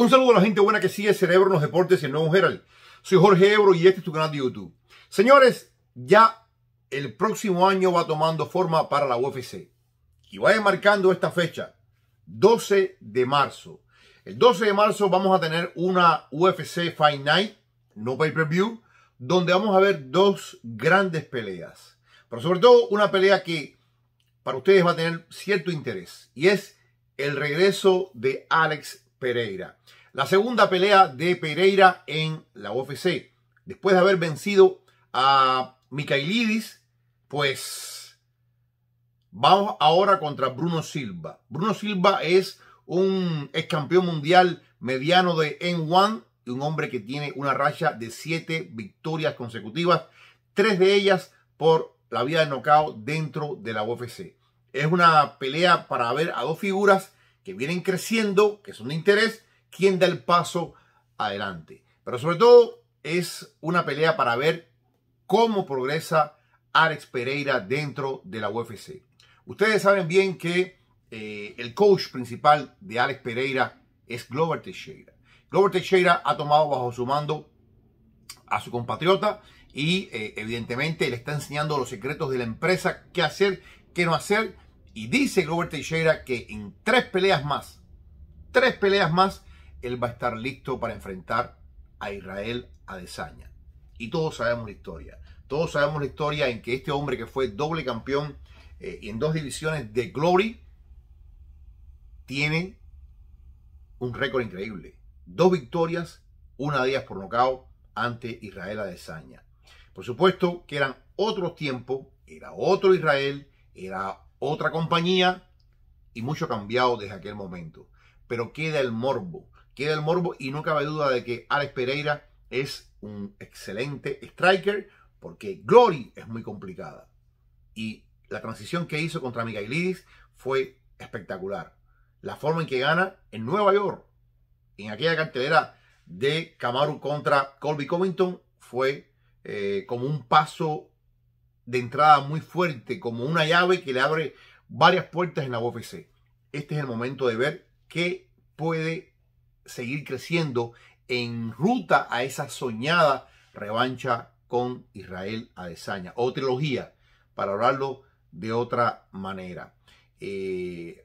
Un saludo a la gente buena que sigue Cerebro en los Deportes y el Nuevo Herald. Soy Jorge Ebro y este es tu canal de YouTube. Señores, ya el próximo año va tomando forma para la UFC. Y vaya marcando esta fecha, 12 de marzo. El 12 de marzo vamos a tener una UFC Fight Night, no pay-per-view, donde vamos a ver dos grandes peleas. Pero sobre todo una pelea que para ustedes va a tener cierto interés. Y es el regreso de Alex Pereira. La segunda pelea de Pereira en la UFC. Después de haber vencido a Mikhailidis, pues vamos ahora contra Bruno Silva. Bruno Silva es un ex campeón mundial mediano de N1 y un hombre que tiene una racha de siete victorias consecutivas, tres de ellas por la vía de nocao dentro de la UFC. Es una pelea para ver a dos figuras que vienen creciendo, que son de interés, quién da el paso adelante. Pero sobre todo es una pelea para ver cómo progresa Alex Pereira dentro de la UFC. Ustedes saben bien que eh, el coach principal de Alex Pereira es Glover Teixeira. Glover Teixeira ha tomado bajo su mando a su compatriota y eh, evidentemente le está enseñando los secretos de la empresa, qué hacer, qué no hacer, y dice Glover Teixeira que en tres peleas más, tres peleas más, él va a estar listo para enfrentar a Israel Adesanya. Y todos sabemos la historia. Todos sabemos la historia en que este hombre que fue doble campeón eh, en dos divisiones de Glory tiene un récord increíble. Dos victorias, una de ellas por nocaut ante Israel Adesanya. Por supuesto que eran otros tiempos, era otro Israel, era otra compañía y mucho cambiado desde aquel momento. Pero queda el morbo, queda el morbo y no cabe duda de que Alex Pereira es un excelente striker porque Glory es muy complicada. Y la transición que hizo contra Miguelidis fue espectacular. La forma en que gana en Nueva York, en aquella cartelera de Camaro contra Colby Covington, fue eh, como un paso de entrada muy fuerte, como una llave que le abre varias puertas en la UFC. Este es el momento de ver qué puede seguir creciendo en ruta a esa soñada revancha con Israel Adesanya o trilogía, para hablarlo de otra manera. Eh,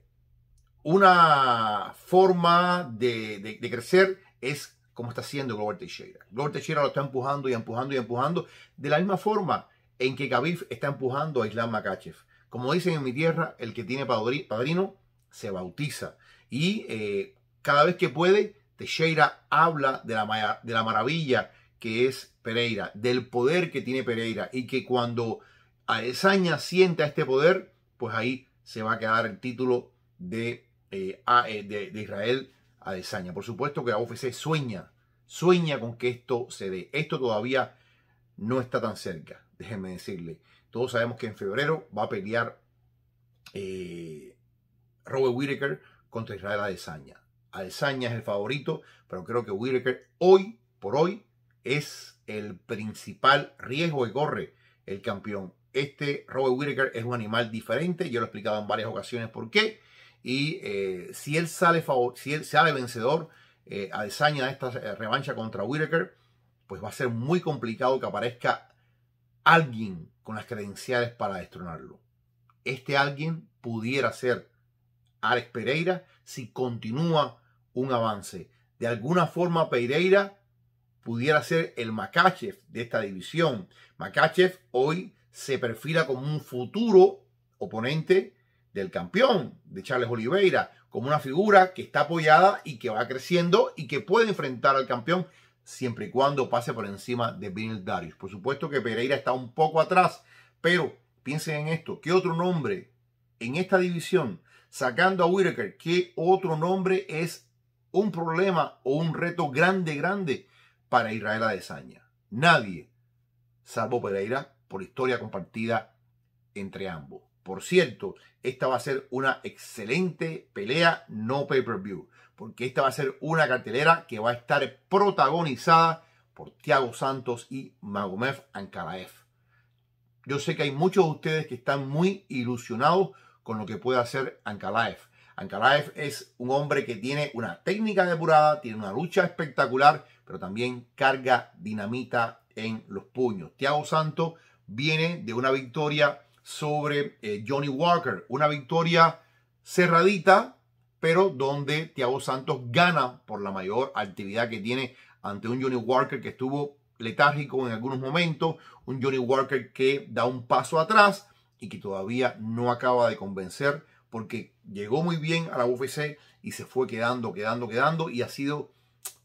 una forma de, crecer es como está haciendo Glover Teixeira. Glover Teixeira lo está empujando y empujando y empujando. De la misma forma en que Khabib está empujando a Islam Makachev. Como dicen en mi tierra, el que tiene padrino se bautiza. Y eh, cada vez que puede, Teixeira habla de la, maravilla que es Pereira, del poder que tiene Pereira y que cuando Adesaña sienta este poder, pues ahí se va a quedar el título de, eh, eh, de, Israel Adesaña. Por supuesto que la UFC sueña, sueña con que esto se dé. Esto todavía no está tan cerca déjenme decirle, todos sabemos que en febrero va a pelear eh, Robert Whittaker contra Israel Adesanya. Adesanya es el favorito, pero creo que Whittaker hoy por hoy es el principal riesgo que corre el campeón. Este Robert Whittaker es un animal diferente, yo lo he explicado en varias ocasiones por qué. Y eh, si, él sale si él sale vencedor eh, Adesanya esta eh, revancha contra Whittaker, pues va a ser muy complicado que aparezca alguien con las credenciales para destronarlo. Este alguien pudiera ser Alex Pereira si continúa un avance. De alguna forma Pereira pudiera ser el Makachev de esta división. Makachev hoy se perfila como un futuro oponente del campeón de Charles Oliveira, como una figura que está apoyada y que va creciendo y que puede enfrentar al campeón siempre y cuando pase por encima de Bill Darius. Por supuesto que Pereira está un poco atrás, pero piensen en esto, ¿qué otro nombre en esta división, sacando a Whitaker, qué otro nombre es un problema o un reto grande, grande para Israel Adesanya? Nadie, salvo Pereira, por historia compartida entre ambos. Por cierto, esta va a ser una excelente pelea no pay-per-view porque esta va a ser una cartelera que va a estar protagonizada por Thiago Santos y Magomed Ankalaev. Yo sé que hay muchos de ustedes que están muy ilusionados con lo que puede hacer Ankalaev. Ankalaev es un hombre que tiene una técnica depurada, tiene una lucha espectacular, pero también carga dinamita en los puños. Thiago Santos viene de una victoria sobre eh, Johnny Walker, una victoria cerradita, pero donde Thiago Santos gana por la mayor actividad que tiene ante un Johnny Walker que estuvo letárgico en algunos momentos, un Johnny Walker que da un paso atrás y que todavía no acaba de convencer porque llegó muy bien a la UFC y se fue quedando, quedando, quedando y ha sido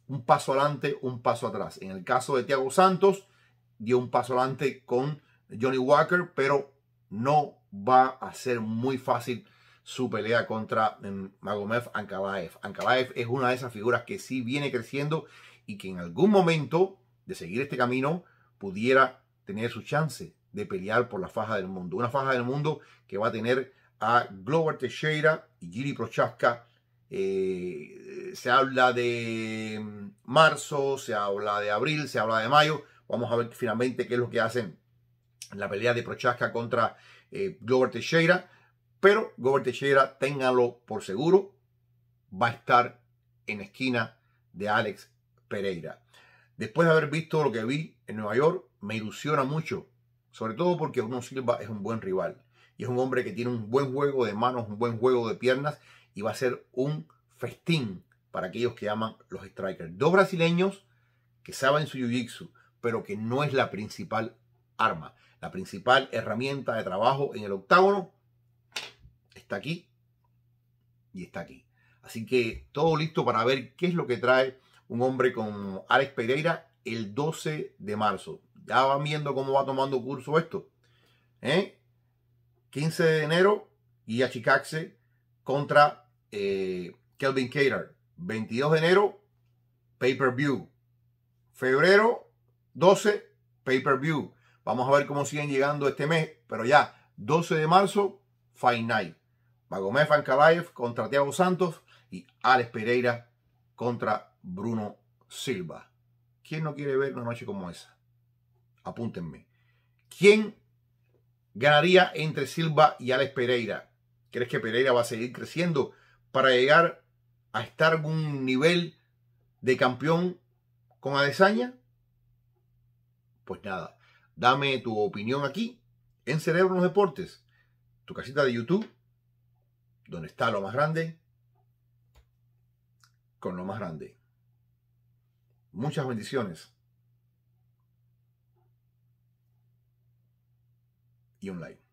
un paso adelante, un paso atrás. En el caso de Thiago Santos, dio un paso adelante con Johnny Walker, pero no va a ser muy fácil su pelea contra em, Magomed Ankalaev. Ankalaev es una de esas figuras que sí viene creciendo y que en algún momento de seguir este camino pudiera tener su chance de pelear por la faja del mundo. Una faja del mundo que va a tener a Glover Teixeira y Giri Prochaska. Eh, se habla de em, marzo, se habla de abril, se habla de mayo. Vamos a ver finalmente qué es lo que hacen la pelea de Prochaska contra eh, Glover Teixeira pero Gobert Teixeira, ténganlo por seguro, va a estar en esquina de Alex Pereira. Después de haber visto lo que vi en Nueva York, me ilusiona mucho, sobre todo porque Bruno Silva es un buen rival y es un hombre que tiene un buen juego de manos, un buen juego de piernas y va a ser un festín para aquellos que aman los strikers. Dos brasileños que saben su jiu-jitsu, pero que no es la principal arma. La principal herramienta de trabajo en el octágono está aquí y está aquí. Así que todo listo para ver qué es lo que trae un hombre como Alex Pereira el 12 de marzo. Ya van viendo cómo va tomando curso esto. 15 ¿eh? de enero, y Chicaxe contra eh, Kelvin Cater. 22 de enero, pay-per-view. Febrero 12, pay-per-view. Vamos a ver cómo siguen llegando este mes, pero ya, 12 de marzo, final. Magomed Fankalaev contra Thiago Santos y Alex Pereira contra Bruno Silva. ¿Quién no quiere ver una noche como esa? Apúntenme. ¿Quién ganaría entre Silva y Alex Pereira? ¿Crees que Pereira va a seguir creciendo para llegar a estar en un nivel de campeón con Adesanya? Pues nada, dame tu opinión aquí en Cerebro los Deportes, tu casita de YouTube donde está lo más grande, con lo más grande. Muchas bendiciones. Y un like.